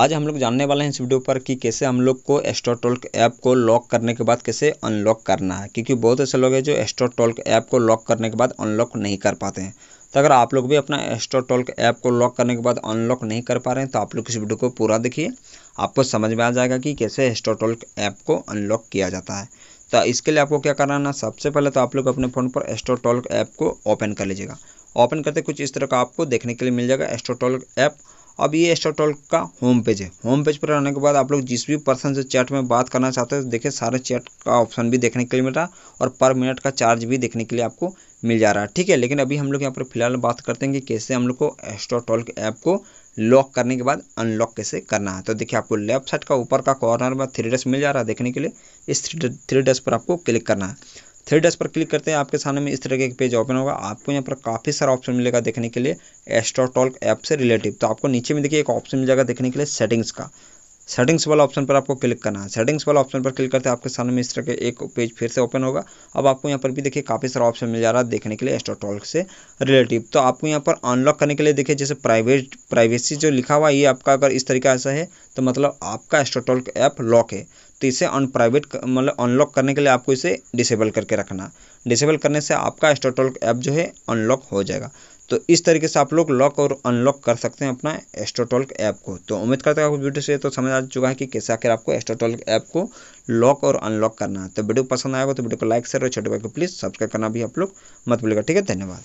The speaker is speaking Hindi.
आज हम लोग जानने वाले हैं इस वीडियो पर कि कैसे हम लोग को एस्ट्रोटॉल्क ऐप को लॉक करने के बाद कैसे अनलॉक करना है क्योंकि बहुत ऐसे लोग हैं जो एस्ट्रोटॉल्क ऐप को लॉक करने के बाद अनलॉक नहीं कर पाते हैं तो अगर आप लोग भी अपना एस्ट्रोटॉल्क ऐप को लॉक करने के बाद अनलॉक नहीं कर पा रहे हैं तो आप लोग इस वीडियो को पूरा देखिए आपको समझ में आ जाएगा कि कैसे एस्ट्रोटॉल्क ऐप को अनलॉक किया जाता है तो इसके लिए आपको क्या करना है सबसे पहले तो आप लोग अपने फ़ोन पर एस्ट्रोटॉल्क ऐप को ओपन कर लीजिएगा ओपन करते कुछ इस तरह का आपको देखने के लिए मिल जाएगा एस्ट्रोटॉल्क ऐप अब ये स्टॉक टॉल का होम पेज है होम पेज पर आने के बाद आप लोग जिस भी पर्सन से चैट में बात करना चाहते हो देखिए सारे चैट का ऑप्शन भी देखने के लिए मिल रहा और पर मिनट का चार्ज भी देखने के लिए आपको मिल जा रहा है ठीक है लेकिन अभी हम लोग यहाँ पर फिलहाल बात करते हैं कि कैसे हम लोग को एस्ट्रोटॉल ऐप को लॉक करने के बाद अनलॉक कैसे करना है तो देखिए आपको लेफ्ट साइड का ऊपर का कॉर्नर में थ्री डस मिल जा रहा है देखने के लिए इस थ्री डस पर आपको क्लिक करना है थ्री डैश पर क्लिक करते हैं आपके सामने में इस तरह के पेज ओपन होगा आपको यहाँ पर काफ़ी सारा ऑप्शन मिलेगा देखने के लिए एस्ट्रोटॉल्क ऐप से रिलेटिव तो आपको नीचे में देखिए एक ऑप्शन मिल जाएगा देखने के लिए सेटिंग्स का सेटिंग्स वाला ऑप्शन पर आपको क्लिक करना है सेटिंग्स वाला ऑप्शन पर क्लिक करते हैं आपके सामने इस तरह के एक पेज फिर से ओपन होगा अब आपको यहाँ पर भी देखिए काफ़ी सारा ऑप्शन मिल जा रहा है देखने के लिए एस्ट्रोटॉल्क से रिलेटिव तो आपको यहाँ पर अनलॉक करने के लिए देखिए जैसे प्राइवेट प्राइवेसी जो लिखा हुआ है ये आपका अगर इस तरीका ऐसा है तो मतलब आपका एस्ट्रोटॉल्क ऐप लॉक है तो इसे अन प्राइवेट मतलब अनलॉक करने के लिए आपको इसे डिसेबल करके रखना डिसेबल करने से आपका एस्ट्रोटॉल्क ऐप जो है अनलॉक हो जाएगा तो इस तरीके से आप लोग लॉक और अनलॉक कर सकते हैं अपना एस्ट्रोटॉल्क ऐप को तो उम्मीद करते हैं आपको वीडियो से तो समझ आ चुका है कि कैसे आकर आपको एस्ट्रोटॉल्क ऐप को लॉक और अनलॉक करना है तो वीडियो पसंद आएगा तो वीडियो को लाइक शेयर और छोटे भाई को प्लीज़ सब्सक्राइब करना भी आप लोग मत भूलिएगा ठीक है धन्यवाद